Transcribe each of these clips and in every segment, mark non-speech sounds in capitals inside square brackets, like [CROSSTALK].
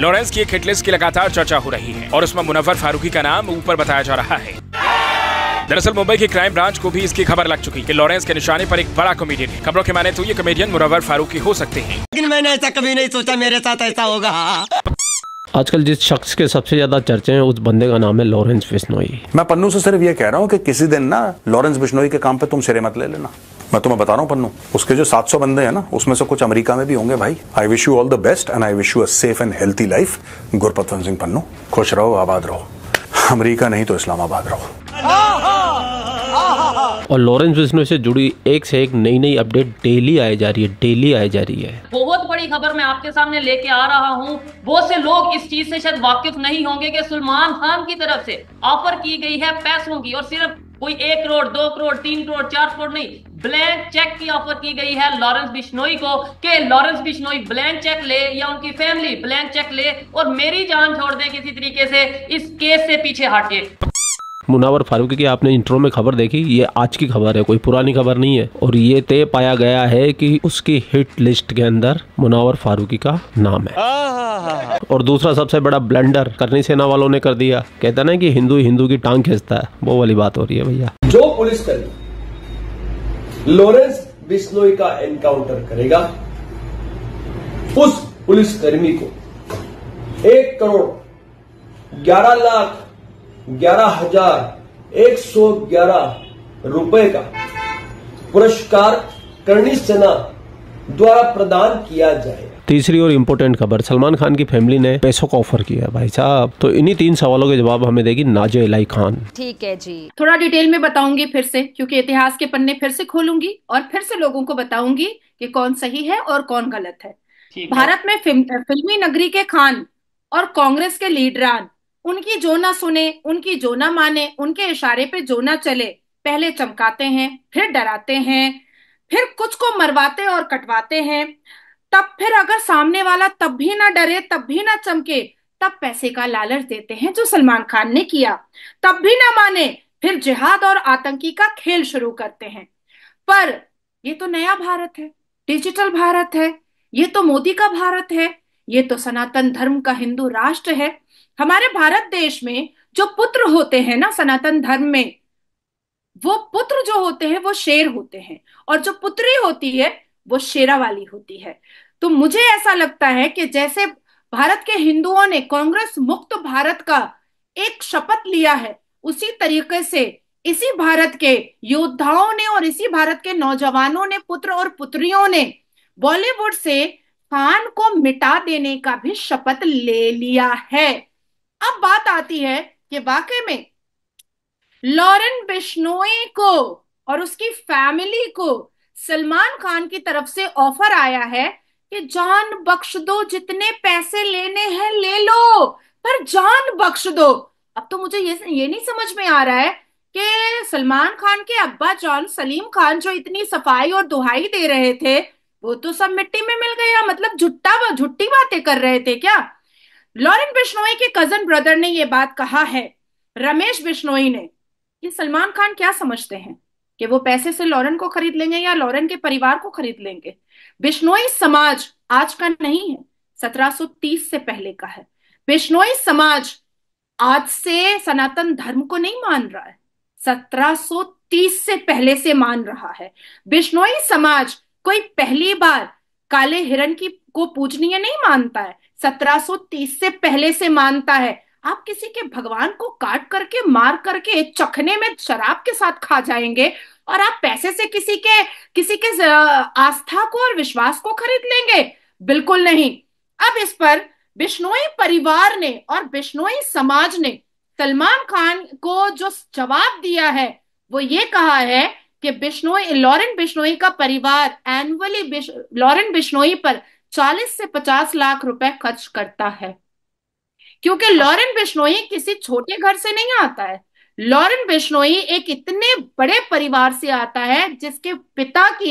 Lawrence की एक hit list की लगातार चर्चा हो रही है और उसमें मुनवर फारूकी का नाम ऊपर बताया जा रहा है दरअसल मुंबई की क्राइम ब्रांच को भी इसकी खबर लग चुकी कि लॉरेंस के निशाने पर एक बड़ा कॉमेडियन है खबरों के माने तो ये कॉमेडियन मुनवर फारूकी हो सकते हैं लेकिन मैंने ऐसा कभी नहीं सोचा मेरे साथ ऐसा होगा आजकल जिस शख्स के सबसे ज्यादा चर्चे हैं उस बंदे का नाम है लॉरेंस बिश्नोई मैं पन्नू से सिर्फ ये कह रहा हूँ कि किसी दिन ना लॉरेंस बिश्नोई के काम पे तुम सिरे मत ले लेना मैं तुम्हें बता रहा हूँ पन्नू उसके जो 700 बंदे हैं ना उसमें से कुछ अमेरिका में भी होंगे भाई I wish you all the best and I wish you a safe and healthy life Gurpatwant Singh Pannu खुश रहो आबाद रहो अमेरिका नहीं तो इस्लामाबाद रहो और लॉरेंस बिश्नोई से जुड़ी एक से एक नई नई अपडेट डेली आई जा रही है डेली आई जा रही है बहुत बड़ी खबर मैं आपके सामने लेके आ रहा हूँ बहुत से लोग इस चीज से शायद वाकिफ नहीं होंगे कि सलमान खान की तरफ से ऑफर की गई है पैसों की और सिर्फ कोई एक करोड़ दो करोड़ तीन करोड़ चार करोड़ नहीं ब्लैंक चेक की ऑफर की गई है लॉरेंस बिश्नोई को कि लॉरेंस बिश्नोई ब्लैंक चेक ले या उनकी फैमिली ब्लैंक चेक ले और मेरी जान छोड़ दे किसी तरीके से इस केस से पीछे हटे मुनावर फारूकी की आपने इंट्रो में खबर देखी ये आज की खबर है कोई पुरानी खबर नहीं है और ये तय पाया गया है कि उसकी हिट लिस्ट के अंदर मुनावर फारूकी का नाम है और दूसरा सबसे बड़ा ब्लेंडर करनी सेना वालों ने कर दिया कहता ना कि हिंदू हिंदू की टांग खींचता है वो वाली बात हो रही है भैया जो पुलिस कर्मी लॉरेंस बिश्नोई का एनकाउंटर करेगा उस पुलिसकर्मी को एक करोड़ ग्यारह लाख ग्यारह हजार एक सौ ग्यारह रुपए का पुरस्कार करनी सेना द्वारा प्रदान किया जाए तीसरी और इम्पोर्टेंट खबर सलमान खान की फैमिली ने पैसों का ऑफर किया भाई साहब तो इन्हीं तीन सवालों के जवाब हमें देगी नाजो इलाई खान ठीक है जी थोड़ा डिटेल में बताऊंगी फिर से क्योंकि इतिहास के पन्ने फिर से खोलूंगी और फिर से लोगों को बताऊंगी कि कौन सही है और कौन गलत है भारत में फिल्म, फिल्मी नगरी के खान और कांग्रेस के लीडरान उनकी जो ना सुने उनकी जो ना माने उनके इशारे पे जो ना चले पहले चमकाते हैं फिर डराते हैं फिर कुछ को मरवाते और कटवाते हैं तब फिर अगर सामने वाला तब भी ना डरे तब भी ना चमके तब पैसे का लालच देते हैं जो सलमान खान ने किया तब भी ना माने फिर जिहाद और आतंकी का खेल शुरू करते हैं पर ये तो नया भारत है डिजिटल भारत है ये तो मोदी का भारत है ये तो सनातन धर्म का हिंदू राष्ट्र है हमारे भारत देश में जो पुत्र होते हैं ना सनातन धर्म में वो पुत्र जो होते हैं वो शेर होते हैं और जो पुत्री होती है वो शेरा वाली होती है तो मुझे ऐसा लगता है कि जैसे भारत के हिंदुओं ने कांग्रेस मुक्त भारत का एक शपथ लिया है उसी तरीके से इसी भारत के योद्धाओं ने और इसी भारत के नौजवानों ने पुत्र और पुत्रियों ने बॉलीवुड से खान को मिटा देने का भी शपथ ले लिया है अब बात आती है कि वाकई में लॉरेन बिश्नोई को और उसकी फैमिली को सलमान खान की तरफ से ऑफर आया है कि जान बख्श दो जितने पैसे लेने हैं ले लो पर जान बख्श दो अब तो मुझे ये ये नहीं समझ में आ रहा है कि सलमान खान के अब्बा जान सलीम खान जो इतनी सफाई और दुहाई दे रहे थे वो तो सब मिट्टी में मिल गया मतलब झुट्टा झुट्टी बातें कर रहे थे क्या लॉरेन बिश्नोई के कजन ब्रदर ने ये बात कहा है रमेश बिश्नोई ने ये सलमान खान क्या समझते हैं कि वो पैसे से लॉरेन को खरीद लेंगे या लॉरेन के परिवार को खरीद लेंगे बिश्नोई समाज आज का नहीं है 1730 से पहले का है बिश्नोई समाज आज से सनातन धर्म को नहीं मान रहा है 1730 से पहले से मान रहा है बिश्नोई समाज कोई पहली बार काले हिरण की को पूजनीय नहीं मानता है 1730 से पहले से मानता है आप किसी के भगवान को काट करके मार करके चखने में शराब के साथ खा जाएंगे और आप पैसे से किसी के किसी के आस्था को और विश्वास को खरीद लेंगे बिल्कुल नहीं अब इस पर बिश्नोई परिवार ने और बिश्नोई समाज ने सलमान खान को जो जवाब दिया है वो ये कहा है कि बिश्नोई लॉरेंट बिश्नोई का परिवार एनुअली बिश, लॉरेंट बिश्नोई पर 40 से 50 लाख रुपए खर्च करता है क्योंकि लॉरेन बिश्नोई किसी छोटे घर से नहीं आता है लॉरेन बिश्नोई एक इतने बड़े परिवार से आता है जिसके पिता की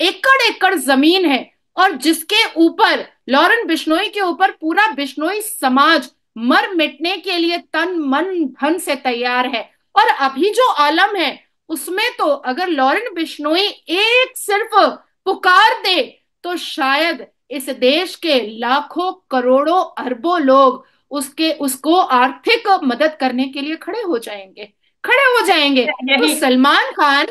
एकड़ एकड़ जमीन है और जिसके ऊपर लॉरेन बिश्नोई के ऊपर पूरा बिश्नोई समाज मर मिटने के लिए तन मन धन से तैयार है और अभी जो आलम है उसमें तो अगर लॉरेन बिश्नोई एक सिर्फ पुकार दे तो शायद इस देश के लाखों करोड़ों अरबों लोग उसके उसको आर्थिक मदद करने के लिए खड़े हो जाएंगे खड़े हो जाएंगे यही तो सलमान खान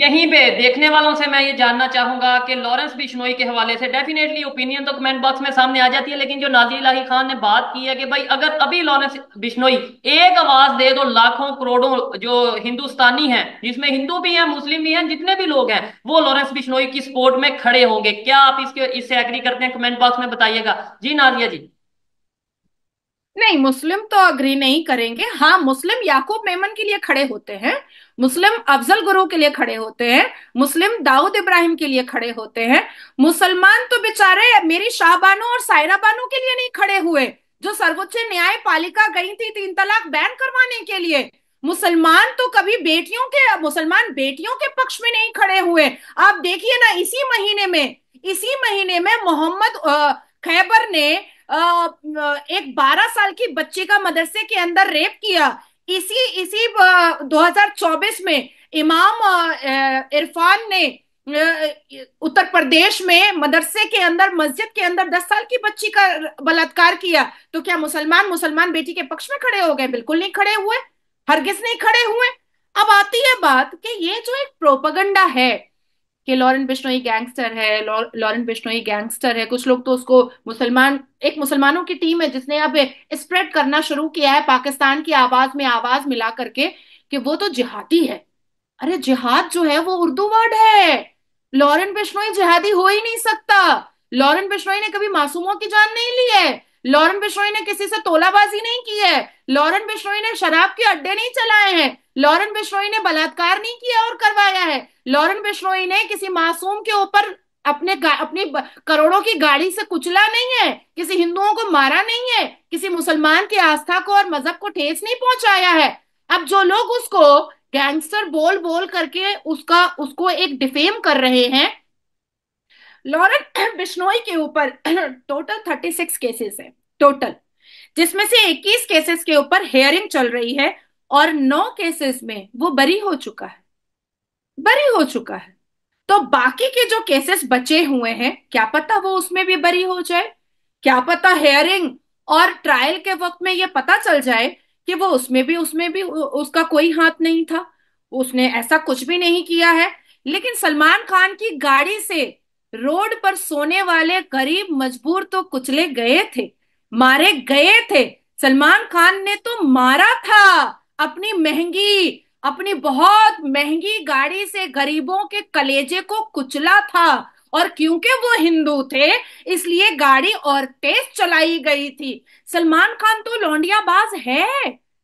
यहीं पे देखने वालों से मैं ये जानना चाहूंगा कि लॉरेंस बिश्नोई के हवाले से डेफिनेटली ओपिनियन तो कमेंट बॉक्स में सामने आ जाती है लेकिन जो नाजी लाही खान ने बात की है कि भाई अगर अभी लॉरेंस बिश्नोई एक आवाज दे दो लाखों करोड़ों जो हिंदुस्तानी हैं जिसमें हिंदू भी हैं मुस्लिम भी हैं जितने भी लोग हैं वो लॉरेंस बिश्नोई की सपोर्ट में खड़े होंगे क्या आप इसके इससे एग्री करते हैं कमेंट बॉक्स में बताइएगा जी नाजिया जी नहीं मुस्लिम तो अग्री नहीं करेंगे हाँ मुस्लिम याकूब मेमन के लिए खड़े होते हैं मुस्लिम अफजल गुरु के लिए खड़े होते हैं मुस्लिम दाऊद इब्राहिम के लिए खड़े होते हैं मुसलमान तो बेचारे मेरी शाहबानों और सायरा बानो के लिए नहीं खड़े हुए जो सर्वोच्च न्यायपालिका गई थी तीन तलाक बैन करवाने के लिए मुसलमान तो कभी बेटियों के मुसलमान बेटियों के पक्ष में नहीं खड़े हुए आप देखिए ना इसी महीने में इसी महीने में मोहम्मद खैबर ने एक 12 साल की बच्ची का मदरसे के अंदर रेप किया इसी इसी 2024 में इमाम इरफान ने उत्तर प्रदेश में मदरसे के अंदर मस्जिद के अंदर दस साल की बच्ची का बलात्कार किया तो क्या मुसलमान मुसलमान बेटी के पक्ष में खड़े हो गए बिल्कुल नहीं खड़े हुए हरगिज नहीं खड़े हुए अब आती है बात कि ये जो एक प्रोपगंडा है कि लॉरेंट बिश्नोई गैंगस्टर है लॉरेंट बिश्नोई गैंगस्टर है कुछ लोग तो उसको मुसलमान एक मुसलमानों की टीम है जिसने अब स्प्रेड करना शुरू किया है पाकिस्तान की आवाज में आवाज मिला करके कि वो तो जिहादी है अरे जिहाद जो है वो उर्दू वर्ड है लॉरेंट बिश्नोई जिहादी हो ही नहीं सकता लॉरेंट बिश्नोई ने कभी मासूमों की जान नहीं ली है लॉरेन बिश्नोई ने किसी से तोलाबाजी नहीं की है लॉरेन बिश्नोई ने शराब के अड्डे नहीं चलाए हैं लॉरेन बिश्नोई ने बलात्कार नहीं किया और करवाया है लॉरेन बिश्नोई ने किसी मासूम के ऊपर अपने अपनी करोड़ों की गाड़ी से कुचला नहीं है किसी हिंदुओं को मारा नहीं है किसी मुसलमान की आस्था को और मजहब को ठेस नहीं पहुंचाया है अब जो लोग उसको गैंगस्टर बोल बोल करके उसका उसको एक डिफेम कर रहे हैं लॉरेन [CLEARS THROAT] बिश्नोई के ऊपर टोटल थर्टी सिक्स केसेस है टोटल जिसमें से इक्कीस केसेस के ऊपर हेयरिंग चल रही है और नौ केसेस में वो बरी हो चुका है बरी हो चुका है तो बाकी के जो केसेस बचे हुए हैं क्या पता वो उसमें भी बरी हो जाए क्या पता हेयरिंग और ट्रायल के वक्त में ये पता चल जाए कि वो उसमें भी उसमें भी उसका कोई हाथ नहीं था उसने ऐसा कुछ भी नहीं किया है लेकिन सलमान खान की गाड़ी से रोड पर सोने वाले गरीब मजबूर तो कुचले गए थे मारे गए थे सलमान खान ने तो मारा था अपनी महंगी अपनी बहुत महंगी गाड़ी से गरीबों के कलेजे को कुचला था और क्योंकि वो हिंदू थे इसलिए गाड़ी और तेज चलाई गई थी सलमान खान तो लौंडियाबाज है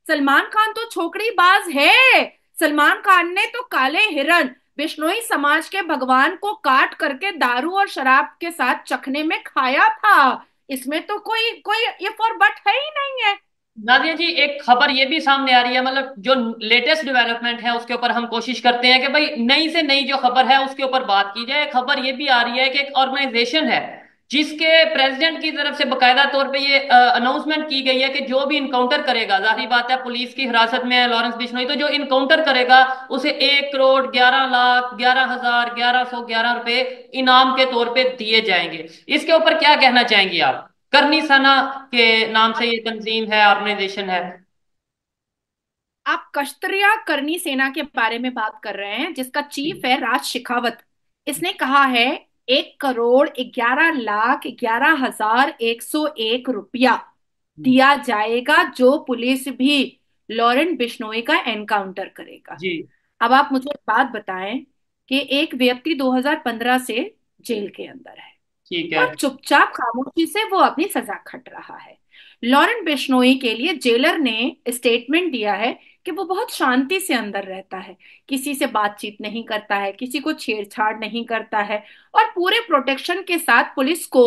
सलमान खान तो छोकड़ीबाज है सलमान खान ने तो काले हिरन बिश्नोई समाज के भगवान को काट करके दारू और शराब के साथ चखने में खाया था इसमें तो कोई कोई इफ और बट है ही नहीं है नादिया जी एक खबर ये भी सामने आ रही है मतलब जो लेटेस्ट डेवलपमेंट है उसके ऊपर हम कोशिश करते हैं कि भाई नई से नई जो खबर है उसके ऊपर बात की जाए खबर ये भी आ रही है कि एक ऑर्गेनाइजेशन है जिसके प्रेसिडेंट की तरफ से बकायदा तौर पे ये अनाउंसमेंट की गई है कि जो भी इनकाउंटर करेगा जाहिर बात है पुलिस की हिरासत में है लॉरेंस बिश्नोई तो जो इनकाउंटर करेगा उसे एक करोड़ ग्यारह लाख ग्यारह हजार ग्यारह सौ ग्यारह रुपए इनाम के तौर पे दिए जाएंगे इसके ऊपर क्या कहना चाहेंगे आप करनी सना के नाम से ये तंजीम है ऑर्गेनाइजेशन है आप कश्तरिया करनी सेना के बारे में बात कर रहे हैं जिसका चीफ है राज शिखावत इसने कहा है एक करोड़ ग्यारह लाख ग्यारह हजार एक सौ एक रुपया दिया जाएगा जो पुलिस भी लॉरेंट बिश्नोई का एनकाउंटर करेगा जी अब आप मुझे बात बताएं कि एक व्यक्ति 2015 से जेल के अंदर है ठीक है और चुपचाप खामोशी से वो अपनी सजा खट रहा है लॉरेंट बिश्नोई के लिए जेलर ने स्टेटमेंट दिया है कि वो बहुत शांति से अंदर रहता है किसी से बातचीत नहीं करता है किसी को छेड़छाड़ नहीं करता है और पूरे प्रोटेक्शन के साथ पुलिस को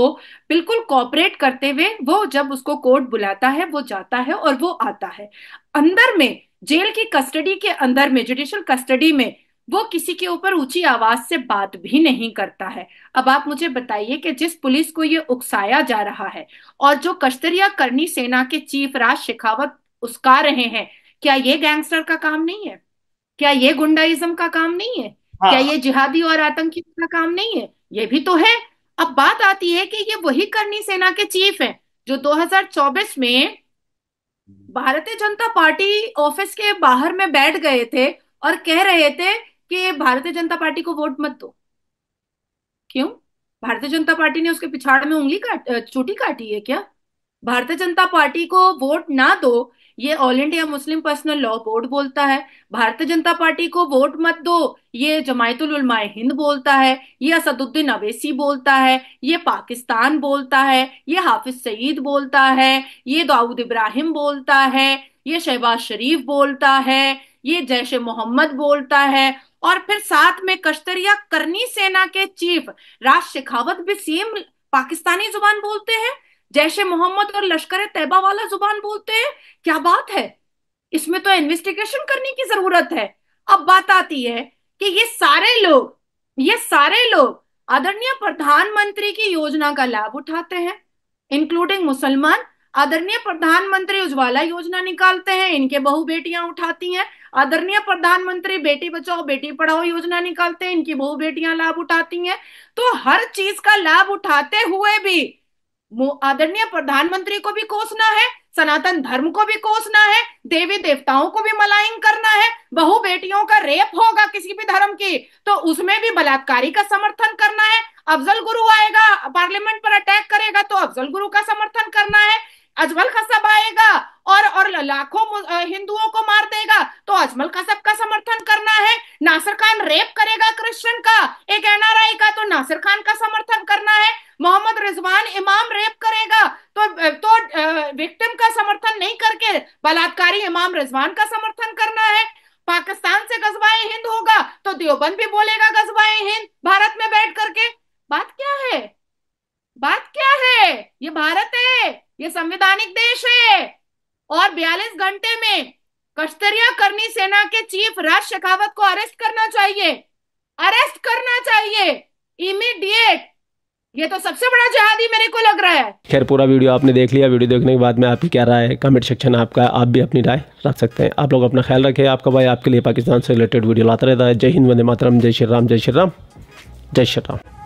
बिल्कुल कॉपरेट करते हुए वो जब उसको कोर्ट बुलाता है वो जाता है और वो आता है अंदर में जेल की कस्टडी के अंदर में जुडिशियल कस्टडी में वो किसी के ऊपर ऊंची आवाज से बात भी नहीं करता है अब आप मुझे बताइए कि जिस पुलिस को ये उकसाया जा रहा है और जो कश्तरिया करनी सेना के चीफ राज शेखावत उसका रहे हैं क्या ये गैंगस्टर का काम नहीं है क्या ये गुंडाइज्म का काम नहीं है हाँ। क्या ये जिहादी और आतंकी का काम नहीं है ये भी तो है अब बात आती है कि ये वही करनी सेना के चीफ है जो 2024 में भारतीय जनता पार्टी ऑफिस के बाहर में बैठ गए थे और कह रहे थे कि भारतीय जनता पार्टी को वोट मत दो क्यों भारतीय जनता पार्टी ने उसके पिछाड़ में उंगली काट चोटी काटी है क्या भारतीय जनता पार्टी को वोट ना दो ये All India Muslim Personal Law Board बोलता है भारतीय जनता पार्टी को वोट मत दो ये जमायतुल उलमाए हिंद बोलता है ये असदुद्दीन अवेसी बोलता है ये पाकिस्तान बोलता है ये हाफिज सईद बोलता है ये दाऊद इब्राहिम बोलता है ये शहबाज शरीफ बोलता है ये जैश मोहम्मद बोलता है और फिर साथ में कश्तरिया करनी सेना के चीफ राज शेखावत भी सेम पाकिस्तानी जुबान बोलते हैं जैश ए मोहम्मद और लश्कर तैबा वाला जुबान बोलते हैं क्या बात है इसमें तो इन्वेस्टिगेशन करने की जरूरत है अब बात आती है कि ये सारे लोग ये सारे लोग आदरणीय प्रधानमंत्री की योजना का लाभ उठाते हैं इंक्लूडिंग मुसलमान आदरणीय प्रधानमंत्री उज्ज्वला योजना निकालते हैं इनके बहु बेटियां उठाती हैं आदरणीय प्रधानमंत्री बेटी बचाओ बेटी पढ़ाओ योजना निकालते हैं इनकी बहु बेटियां लाभ उठाती हैं तो हर चीज का लाभ उठाते हुए भी आदरणीय प्रधानमंत्री को भी कोसना है सनातन धर्म को भी कोसना है देवी देवताओं को भी मलाइन करना है बहु बेटियों का रेप होगा किसी भी धर्म की तो उसमें भी बलात्कारी का समर्थन करना है अफजल गुरु आएगा पार्लियामेंट पर अटैक करेगा तो अफजल गुरु का समर्थन करना है अजमल खसब आएगा और और लाखों हिंदुओं को मार देगा तो अजमल का सबका समर्थन करना है नासिर खान रेप करेगा क्रिश्चियन का एक एनआरआई का तो नासिर खान का समर्थन करना है मोहम्मद रिजवान इमाम रेप करेगा तो तो विक्टिम का समर्थन नहीं करके बलात्कारी इमाम रिजवान का समर्थन करना है पाकिस्तान से गजवाए हिंद होगा तो देवबंद भी बोलेगा बयालीस घंटे में कश्तरिया करनी सेना के चीफ राज शेखावत को अरेस्ट करना चाहिए अरेस्ट करना चाहिए इमीडिएट ये तो सबसे बड़ा जहादी मेरे को लग रहा है खैर पूरा वीडियो आपने देख लिया वीडियो देखने के बाद में आपकी क्या राय है कमेंट सेक्शन आपका आप भी अपनी राय रख सकते हैं आप लोग अपना ख्याल रखें आपका भाई आपके लिए पाकिस्तान से रिलेटेड वीडियो लाता रहता है जय हिंद वंदे मातरम जय श्री राम जय श्री राम जय श्री राम